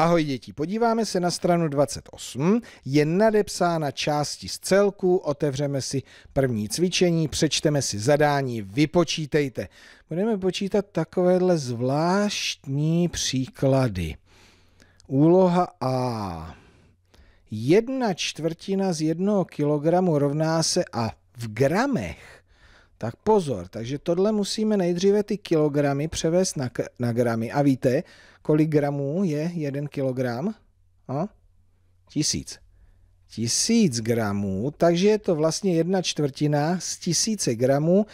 Ahoj děti, podíváme se na stranu 28, je nadepsána části z celku, otevřeme si první cvičení, přečteme si zadání, vypočítejte. Budeme počítat takovéhle zvláštní příklady. Úloha A. Jedna čtvrtina z jednoho kilogramu rovná se a v gramech tak pozor, takže tohle musíme nejdříve ty kilogramy převést na, na gramy. A víte, kolik gramů je jeden kilogram? A? Tisíc. Tisíc gramů, takže je to vlastně jedna čtvrtina z tisíce gramů.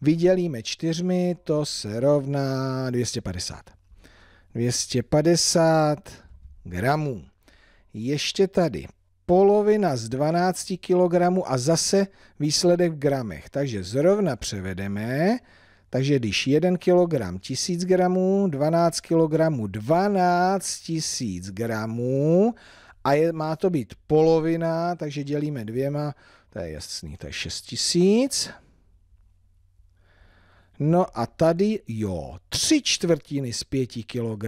Vydělíme čtyřmi, to se rovná 250. 250 gramů. Ještě tady polovina z 12 kg a zase výsledek v gramech. Takže zrovna převedeme, takže když 1 kg 1000 gramů, 12 kg 12 000 gramů a je, má to být polovina, takže dělíme dvěma, to je jasný, to je 6 000. No a tady, jo, tři čtvrtiny z 5 kg,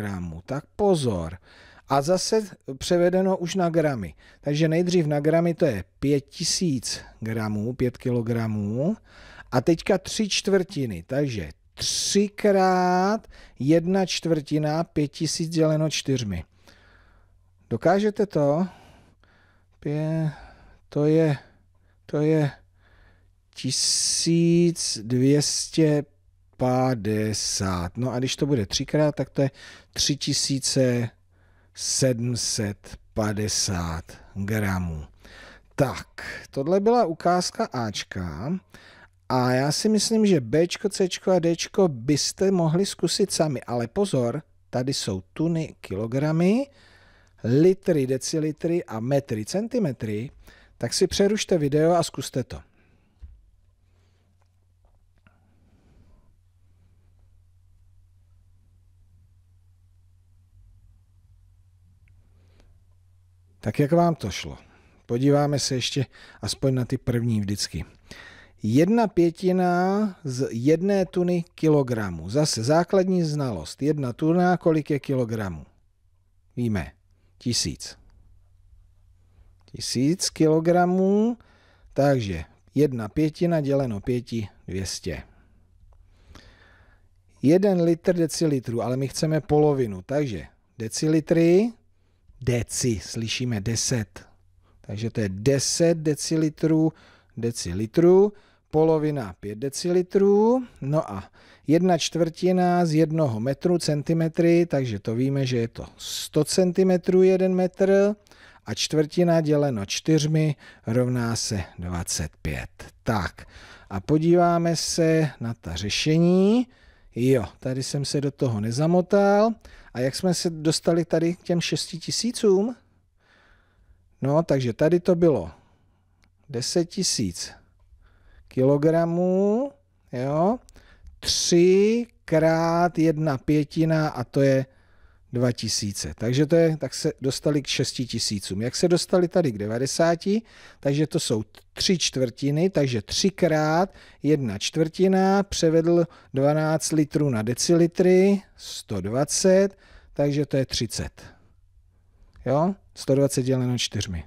tak pozor a zase převedeno už na gramy. Takže nejdřív na gramy to je 5000 gramů, 5 kg a teďka 3 čtvrtiny, takže 3 x 1 čtvrtina 5000 děleno 4. Dokážete to? Pě, to je, to je 1250. No a když to bude třikrát, tak to je 3000 750 gramů. Tak, tohle byla ukázka Ačka a já si myslím, že Bčko, Cčko a Dčko byste mohli zkusit sami, ale pozor, tady jsou tuny kilogramy, litry decilitry a metry centimetry, tak si přerušte video a zkuste to. Tak jak vám to šlo? Podíváme se ještě aspoň na ty první vždycky. Jedna pětina z jedné tuny kilogramu. Zase základní znalost. Jedna tuna, kolik je kilogramů? Víme. Tisíc. Tisíc kilogramů. Takže jedna pětina děleno pěti, dvěstě. Jeden litr decilitru, ale my chceme polovinu. Takže decilitry deci, slyšíme 10. Takže to je 10 decilitrů, decilitrů, polovina 5 decilitrů, no a jedna čtvrtina z jednoho metru centimetry, takže to víme, že je to 100 centimetrů jeden metr a čtvrtina děleno čtyřmi rovná se 25. Tak a podíváme se na ta řešení. Jo, tady jsem se do toho nezamotal. A jak jsme se dostali tady k těm 6 tisícům? No, takže tady to bylo 10 tisíc kilogramů, jo, 3 krát jedna pětina a to je 2000. Takže to je, tak se dostali k 6000. Jak se dostali tady k 90? Takže to jsou tři čtvrtiny, takže třikrát jedna čtvrtina převedl 12 litrů na decilitry, 120, takže to je 30. Jo? 120 děleno čtyřmi.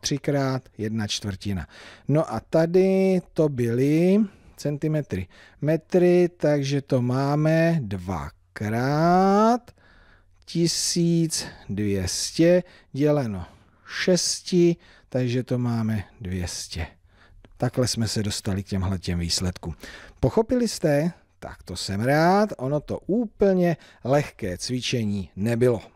Třikrát jedna čtvrtina. No a tady to byly centimetry. Metry, takže to máme dvakrát 1200 děleno 6, takže to máme 200. Takhle jsme se dostali k těmhle těm výsledkům. Pochopili jste? Tak to jsem rád, ono to úplně lehké cvičení nebylo.